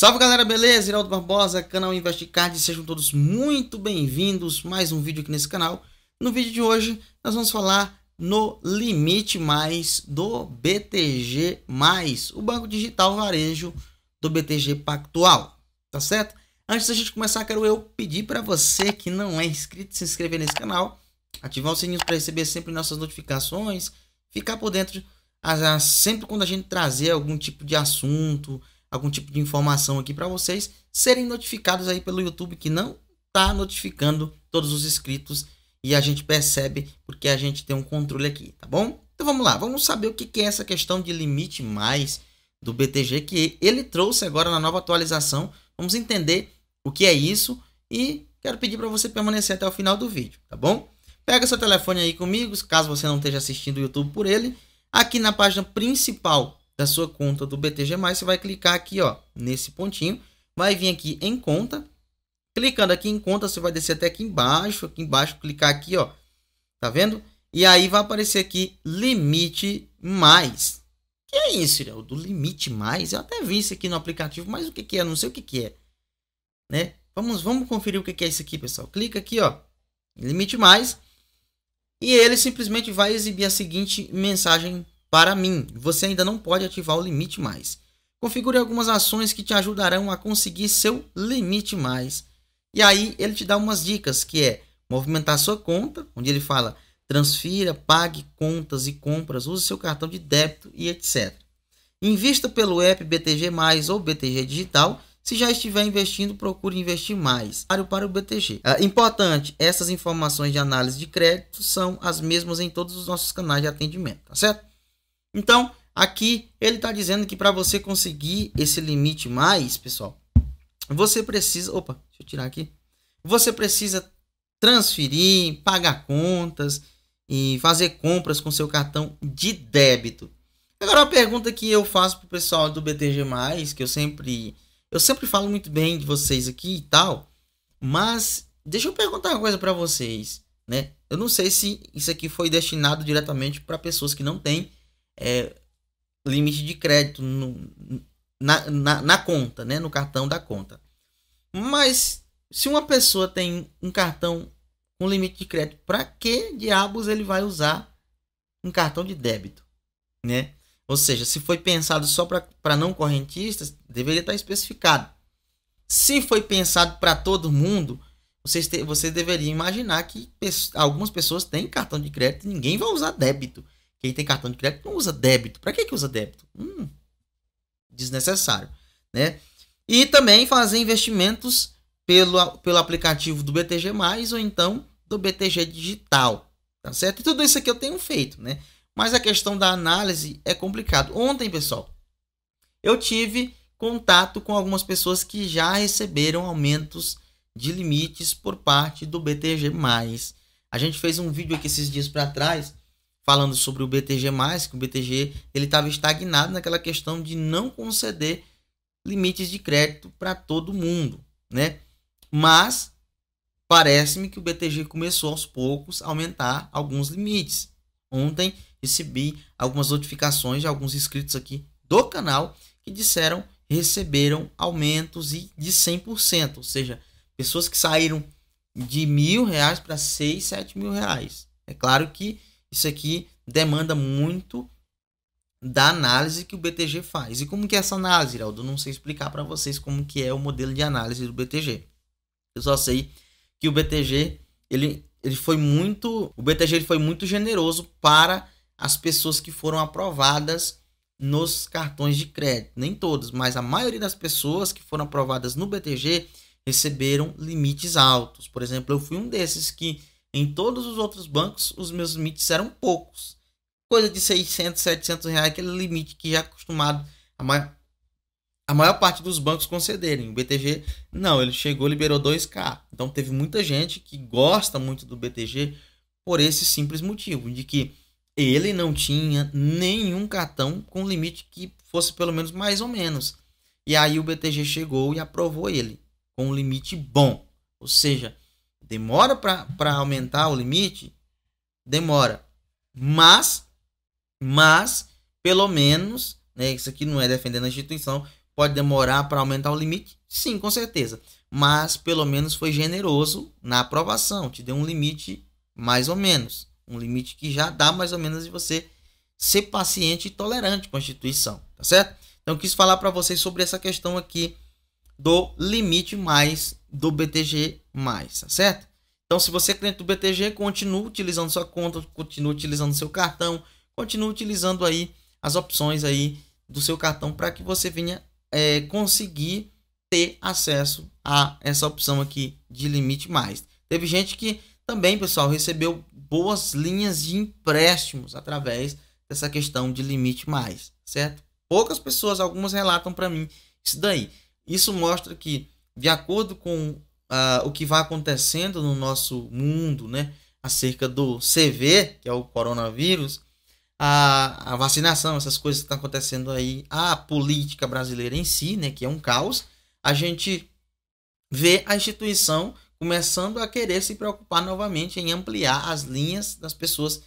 Salve galera, beleza? Iraldo Barbosa, canal Investicard, sejam todos muito bem-vindos. Mais um vídeo aqui nesse canal. No vídeo de hoje, nós vamos falar no limite mais do BTG, o Banco Digital Varejo do BTG Pactual, tá certo? Antes da gente começar, quero eu pedir para você que não é inscrito se inscrever nesse canal, ativar o sininho para receber sempre nossas notificações, ficar por dentro sempre quando a gente trazer algum tipo de assunto algum tipo de informação aqui para vocês serem notificados aí pelo YouTube que não está notificando todos os inscritos e a gente percebe porque a gente tem um controle aqui, tá bom? Então vamos lá, vamos saber o que é essa questão de limite mais do BTG que ele trouxe agora na nova atualização. Vamos entender o que é isso e quero pedir para você permanecer até o final do vídeo, tá bom? Pega seu telefone aí comigo, caso você não esteja assistindo o YouTube por ele. Aqui na página principal da sua conta do BTG+, você vai clicar aqui, ó, nesse pontinho, vai vir aqui em conta. Clicando aqui em conta, você vai descer até aqui embaixo, aqui embaixo, clicar aqui, ó. Tá vendo? E aí vai aparecer aqui limite mais. Que é isso, né? O do limite mais. Eu até vi isso aqui no aplicativo, mas o que que é? Eu não sei o que que é. Né? Vamos, vamos conferir o que que é isso aqui, pessoal. Clica aqui, ó. Limite mais. E ele simplesmente vai exibir a seguinte mensagem para mim, você ainda não pode ativar o limite mais. Configure algumas ações que te ajudarão a conseguir seu limite mais. E aí ele te dá umas dicas que é movimentar sua conta, onde ele fala transfira, pague contas e compras, use seu cartão de débito e etc. Invista pelo app BTG ou BTG Digital. Se já estiver investindo, procure investir mais para o BTG. Ah, importante, essas informações de análise de crédito são as mesmas em todos os nossos canais de atendimento, tá certo? Então, aqui ele está dizendo que para você conseguir esse limite mais, pessoal, você precisa. Opa, deixa eu tirar aqui. Você precisa transferir, pagar contas e fazer compras com seu cartão de débito. Agora, a pergunta que eu faço para o pessoal do BTG, que eu sempre. Eu sempre falo muito bem de vocês aqui e tal, mas deixa eu perguntar uma coisa para vocês, né? Eu não sei se isso aqui foi destinado diretamente para pessoas que não têm é, limite de crédito no, na, na, na, conta, né? no cartão da conta. Mas se uma pessoa tem um cartão com limite de crédito, para que diabos ele vai usar um cartão de débito? Né? Ou seja, se foi pensado só para não correntistas, deveria estar tá especificado. Se foi pensado para todo mundo, você, te, você deveria imaginar que pe algumas pessoas têm cartão de crédito e ninguém vai usar débito. Quem tem cartão de crédito não usa débito. Para que, que usa débito? Hum, desnecessário, né? E também fazer investimentos pelo, pelo aplicativo do BTG+, ou então do BTG Digital, tá certo? E tudo isso aqui eu tenho feito, né? Mas a questão da análise é complicado. Ontem, pessoal, eu tive contato com algumas pessoas que já receberam aumentos de limites por parte do BTG+. A gente fez um vídeo aqui esses dias para trás falando sobre o BTG+, que o BTG ele estava estagnado naquela questão de não conceder limites de crédito para todo mundo, né? Mas parece-me que o BTG começou aos poucos a aumentar alguns limites. Ontem recebi algumas notificações de alguns inscritos aqui do canal que disseram receberam aumentos de 100%, ou seja, pessoas que saíram de mil reais para seis, sete mil reais. É claro que isso aqui demanda muito da análise que o BTG faz. E como que é essa análise, Iraldo? não sei explicar para vocês como que é o modelo de análise do BTG. Eu só sei que o BTG, ele, ele foi muito, o BTG ele foi muito generoso para as pessoas que foram aprovadas nos cartões de crédito. Nem todas, mas a maioria das pessoas que foram aprovadas no BTG receberam limites altos. Por exemplo, eu fui um desses que em todos os outros bancos, os meus limites eram poucos. Coisa de 600, 700 reais, aquele limite que já é acostumado a maior, a maior parte dos bancos concederem. O BTG, não, ele chegou liberou 2K. Então teve muita gente que gosta muito do BTG por esse simples motivo, de que ele não tinha nenhum cartão com limite que fosse pelo menos mais ou menos. E aí o BTG chegou e aprovou ele com um limite bom. Ou seja, Demora para aumentar o limite? Demora. Mas, mas, pelo menos, né, isso aqui não é defendendo a instituição, pode demorar para aumentar o limite? Sim, com certeza. Mas, pelo menos, foi generoso na aprovação, te deu um limite mais ou menos. Um limite que já dá mais ou menos de você ser paciente e tolerante com a instituição, tá certo? Então, quis falar para vocês sobre essa questão aqui do limite mais do BTG+, tá certo? Então, se você é cliente do BTG, continue utilizando sua conta, continue utilizando seu cartão, continue utilizando aí as opções aí do seu cartão para que você venha é, conseguir ter acesso a essa opção aqui de limite mais. Teve gente que também, pessoal, recebeu boas linhas de empréstimos através dessa questão de limite mais, certo? Poucas pessoas, algumas relatam para mim isso daí. Isso mostra que de acordo com uh, o que vai acontecendo no nosso mundo, né, acerca do CV, que é o coronavírus, a, a vacinação, essas coisas que estão acontecendo aí, a política brasileira em si, né, que é um caos, a gente vê a instituição começando a querer se preocupar novamente em ampliar as linhas das pessoas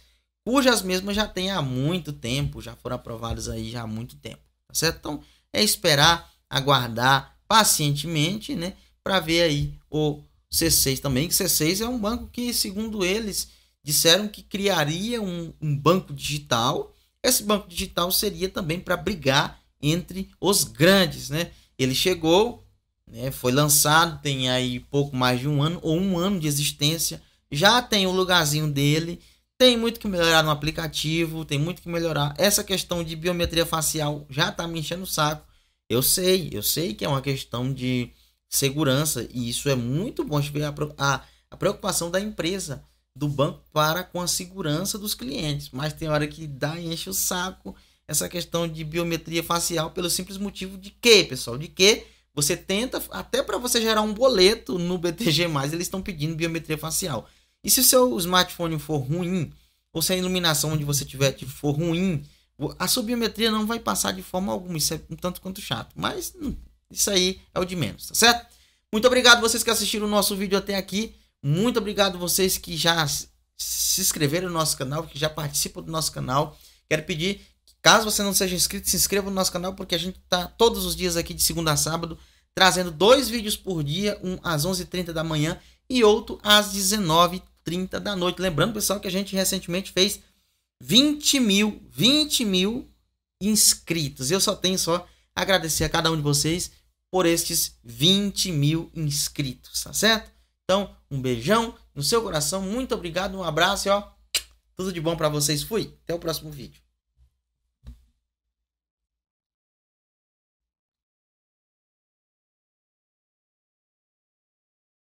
cujas mesmas já têm há muito tempo, já foram aprovadas aí já há muito tempo, tá certo? Então, é esperar, aguardar, pacientemente, né, para ver aí o C6 também. O C6 é um banco que, segundo eles, disseram que criaria um, um banco digital. Esse banco digital seria também para brigar entre os grandes, né? Ele chegou, né, foi lançado, tem aí pouco mais de um ano ou um ano de existência, já tem o lugarzinho dele. Tem muito que melhorar no aplicativo, tem muito que melhorar. Essa questão de biometria facial já tá me enchendo o saco. Eu sei, eu sei que é uma questão de segurança e isso é muito bom de ver a, a, a preocupação da empresa, do banco para com a segurança dos clientes. Mas tem hora que dá e enche o saco essa questão de biometria facial pelo simples motivo de que, pessoal, de que você tenta, até para você gerar um boleto no BTG+, eles estão pedindo biometria facial. E se o seu smartphone for ruim, ou se a iluminação onde você tiver for ruim, a subiometria não vai passar de forma alguma, isso é um tanto quanto chato. Mas hum, isso aí é o de menos, tá certo? Muito obrigado vocês que assistiram o nosso vídeo até aqui. Muito obrigado vocês que já se inscreveram no nosso canal, que já participam do nosso canal. Quero pedir, caso você não seja inscrito, se inscreva no nosso canal, porque a gente está todos os dias aqui de segunda a sábado, trazendo dois vídeos por dia, um às 11h30 da manhã e outro às 19h30 da noite. Lembrando, pessoal, que a gente recentemente fez 20 mil, 20 mil inscritos. Eu só tenho só agradecer a cada um de vocês por estes 20 mil inscritos, tá certo? Então, um beijão no seu coração, muito obrigado, um abraço e ó, tudo de bom para vocês. Fui, até o próximo vídeo.